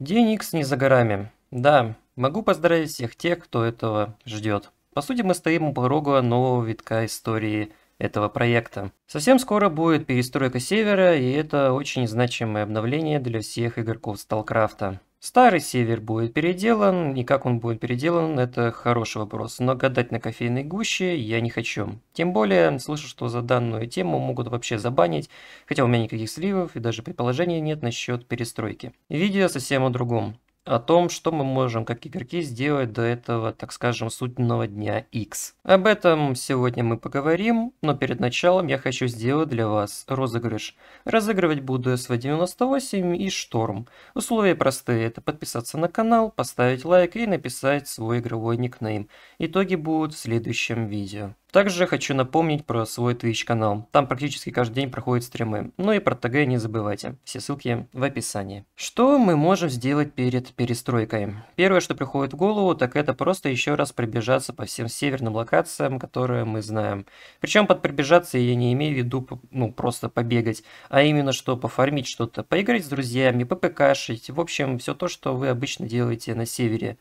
День X не за горами. Да, могу поздравить всех тех, кто этого ждет. По сути, мы стоим у порога нового витка истории этого проекта. Совсем скоро будет перестройка севера, и это очень значимое обновление для всех игроков Сталкрафта. Старый север будет переделан, и как он будет переделан, это хороший вопрос. Но гадать на кофейной гуще я не хочу. Тем более, слышу, что за данную тему могут вообще забанить, хотя у меня никаких сливов и даже предположений нет насчет перестройки. Видео совсем о другом о том, что мы можем как игроки сделать до этого, так скажем, судного дня X. Об этом сегодня мы поговорим, но перед началом я хочу сделать для вас розыгрыш. Разыгрывать буду SV98 и Шторм. Условия простые, это подписаться на канал, поставить лайк и написать свой игровой никнейм. Итоги будут в следующем видео. Также хочу напомнить про свой Twitch канал. Там практически каждый день проходят стримы. Ну и про ТГ не забывайте. Все ссылки в описании. Что мы можем сделать перед перестройкой? Первое, что приходит в голову, так это просто еще раз пробежаться по всем северным локациям, которые мы знаем. Причем под прибежаться я не имею в виду ну, просто побегать, а именно что пофармить что-то, поиграть с друзьями, попкшить, в общем, все то, что вы обычно делаете на севере.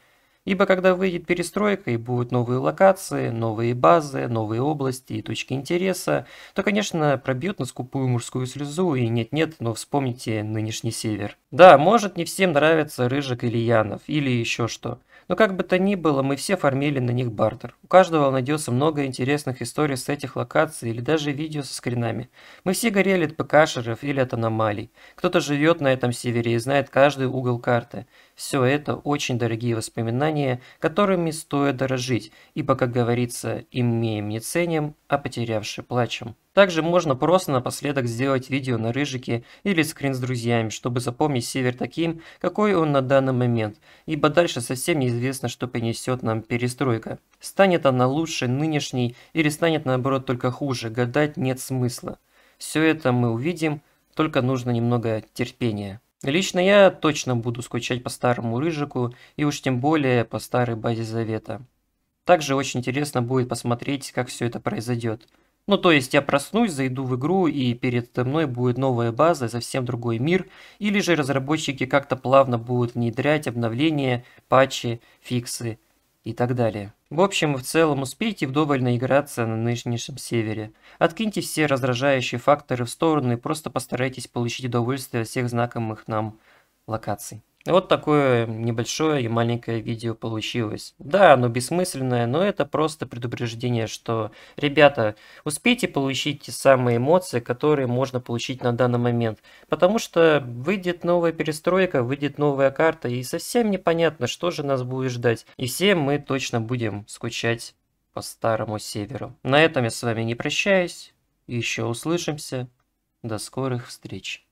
Ибо когда выйдет перестройка и будут новые локации, новые базы, новые области и точки интереса, то, конечно, пробьют на скупую мужскую слезу и нет-нет, но вспомните нынешний север. Да, может не всем нравится Рыжик или Янов, или еще что. Но как бы то ни было, мы все формили на них бартер. У каждого найдется много интересных историй с этих локаций или даже видео со скринами. Мы все горели от ПКшеров или от аномалий. Кто-то живет на этом севере и знает каждый угол карты. Все это очень дорогие воспоминания знания, которыми стоит дорожить, ибо, как говорится, имеем не ценим, а потерявши плачем. Также можно просто напоследок сделать видео на рыжике или скрин с друзьями, чтобы запомнить север таким, какой он на данный момент, ибо дальше совсем неизвестно, что принесет нам перестройка. Станет она лучше нынешней или станет наоборот только хуже, гадать нет смысла. Все это мы увидим, только нужно немного терпения. Лично я точно буду скучать по старому Рыжику и уж тем более по старой базе Завета. Также очень интересно будет посмотреть, как все это произойдет. Ну то есть я проснусь, зайду в игру и перед мной будет новая база, совсем другой мир, или же разработчики как-то плавно будут внедрять обновления, патчи, фиксы – и так далее. В общем в целом успейте вдоволь наиграться на нынешнем севере. Откиньте все раздражающие факторы в сторону и просто постарайтесь получить удовольствие от всех знакомых нам локаций. Вот такое небольшое и маленькое видео получилось. Да, оно бессмысленное, но это просто предупреждение, что, ребята, успейте получить те самые эмоции, которые можно получить на данный момент. Потому что выйдет новая перестройка, выйдет новая карта, и совсем непонятно, что же нас будет ждать. И все мы точно будем скучать по старому северу. На этом я с вами не прощаюсь. Еще услышимся. До скорых встреч.